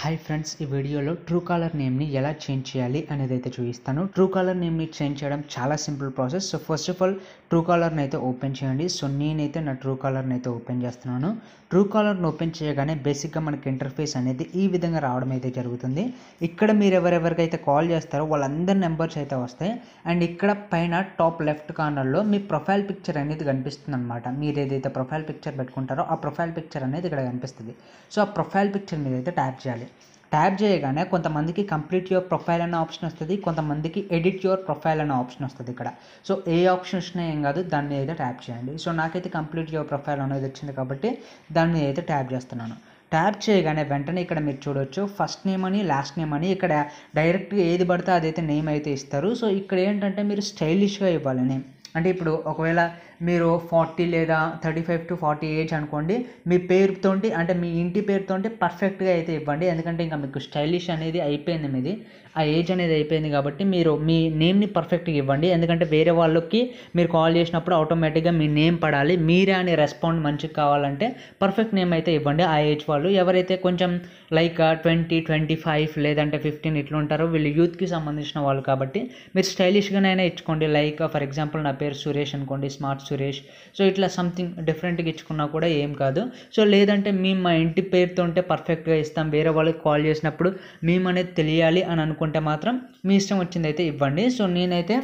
hi friends ఈ వీడియోలో true caller నేమ్ని ఎలా చేంజ్ చేయాలి అనేది అయితే చూపిస్తాను ట్రూ కాలర్ నేమ్ని చేంజ్ చేయడం చాలా simple process so first of all true కాలర్ని అయితే ఓపెన్ చేయండి సో నేనైతే నా ట్రూ కాలర్ని అయితే ఓపెన్ చేస్తున్నాను ట్రూ కాలర్ని ఓపెన్ చేయగానే బేసిక్గా మనకి ఇంటర్ఫేస్ అనేది ఈ విధంగా రావడం అయితే జరుగుతుంది ఇక్కడ మీరు ఎవరెవరికైతే కాల్ చేస్తారో వాళ్ళందరి నెంబర్స్ అయితే వస్తాయి అండ్ ఇక్కడ పైన టాప్ లెఫ్ట్ కార్నర్లో మీ ప్రొఫైల్ పిక్చర్ అనేది కనిపిస్తుంది అనమాట మీరు ఏదైతే ప్రొఫైల్ పిక్చర్ పెట్టుకుంటారో ఆ ప్రొఫైల్ పిక్చర్ అనేది ఇక్కడ కనిపిస్తుంది సో ఆ ప్రొఫైల్ పిక్చర్ మీద అయితే ట్యాప్ చేయాలి ట్యాప్ చేయగానే కొంతమందికి కంప్లీట్ యువర్ ప్రొఫైల్ అనే ఆప్షన్ వస్తుంది కొంతమందికి ఎడిట్ యువర్ ప్రొఫైల్ అనే ఆప్షన్ వస్తుంది ఇక్కడ సో ఏ ఆప్షన్ వచ్చినా ఏం కాదు దాన్ని అయితే ట్యాప్ చేయండి సో నాకైతే కంప్లీట్ యువర్ ప్రొఫైల్ అనేది వచ్చింది కాబట్టి దాన్ని అయితే ట్యాప్ చేస్తున్నాను ట్యాప్ చేయగానే వెంటనే ఇక్కడ మీరు చూడొచ్చు ఫస్ట్ నేమ్ అని లాస్ట్ నేమ్ అని ఇక్కడ డైరెక్ట్గా ఏది పడితే అదైతే నేమ్ అయితే ఇస్తారు సో ఇక్కడ ఏంటంటే మీరు స్టైలిష్గా ఇవ్వాలి నేమ్ అంటే ఇప్పుడు ఒకవేళ మీరు ఫార్టీ లేదా thirty five to forty age అనుకోండి మీ పేరుతో అంటే మీ ఇంటి పేరుతో పర్ఫెక్ట్గా అయితే ఇవ్వండి ఎందుకంటే ఇంకా మీకు స్టైలిష్ అనేది అయిపోయింది మీది ఆ ఏజ్ అనేది అయిపోయింది కాబట్టి మీరు మీ నేమ్ని పర్ఫెక్ట్గా ఇవ్వండి ఎందుకంటే వేరే వాళ్ళకి మీరు కాల్ చేసినప్పుడు ఆటోమేటిక్గా మీ నేమ్ పడాలి మీరే అని రెస్పాండ్ మంచిగా కావాలంటే పర్ఫెక్ట్ నేమ్ అయితే ఇవ్వండి ఆ ఏజ్ వాళ్ళు ఎవరైతే కొంచెం లైక్ ట్వంటీ ట్వంటీ ఫైవ్ లేదంటే ఫిఫ్టీన్ ఇట్లా ఉంటారో వీళ్ళు యూత్కి సంబంధించిన వాళ్ళు కాబట్టి మీరు స్టైలిష్గానైనా ఇచ్చుకోండి లైక్ ఫర్ ఎగ్జాంపుల్ నా పేరు సురేష్ అనుకోండి స్మార్ట్ సురేష్ సో ఇట్లా సంథింగ్ డిఫరెంట్గా ఇచ్చుకున్నా కూడా ఏం కాదు సో లేదంటే మేము మా ఇంటి పేరుతో ఉంటే పర్ఫెక్ట్గా ఇస్తాం వేరే వాళ్ళకి కాల్ చేసినప్పుడు మేము అనేది తెలియాలి అని అనుకుంటే మాత్రం మీ ఇష్టం వచ్చింది అయితే ఇవ్వండి సో నేనైతే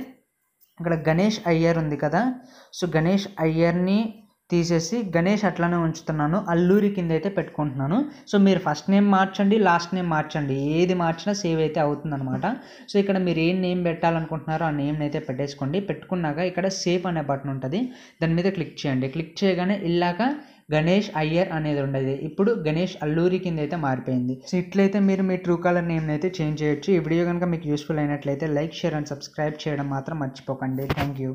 ఇక్కడ గణేష్ అయ్యర్ ఉంది కదా సో గణేష్ అయ్యర్ని తీసేసి గణేష్ అట్లానే ఉంచుతున్నాను అల్లూరి కింద అయితే పెట్టుకుంటున్నాను సో మీరు ఫస్ట్ నేమ్ మార్చండి లాస్ట్ నేమ్ మార్చండి ఏది మార్చినా సేవ్ అయితే అవుతుందన్నమాట సో ఇక్కడ మీరు ఏం నేమ్ పెట్టాలనుకుంటున్నారో ఆ నేమ్ని అయితే పెట్టేసుకోండి పెట్టుకున్నాక ఇక్కడ సేవ్ అనే బటన్ ఉంటుంది దాని మీద క్లిక్ చేయండి క్లిక్ చేయగానే ఇల్లాక గణేష్ అయ్యర్ అనేది ఉండేది ఇప్పుడు గణేష్ అల్లూరి కింద అయితే మారిపోయింది సో ఇట్లయితే మీరు మీ ట్రూ కాలర్ నేమ్ అయితే చేంజ్ చేయొచ్చు ఈ వీడియో కనుక మీకు యూస్ఫుల్ అయినట్లయితే లైక్ షేర్ అండ్ సబ్స్క్రైబ్ చేయడం మాత్రం మర్చిపోకండి థ్యాంక్ యూ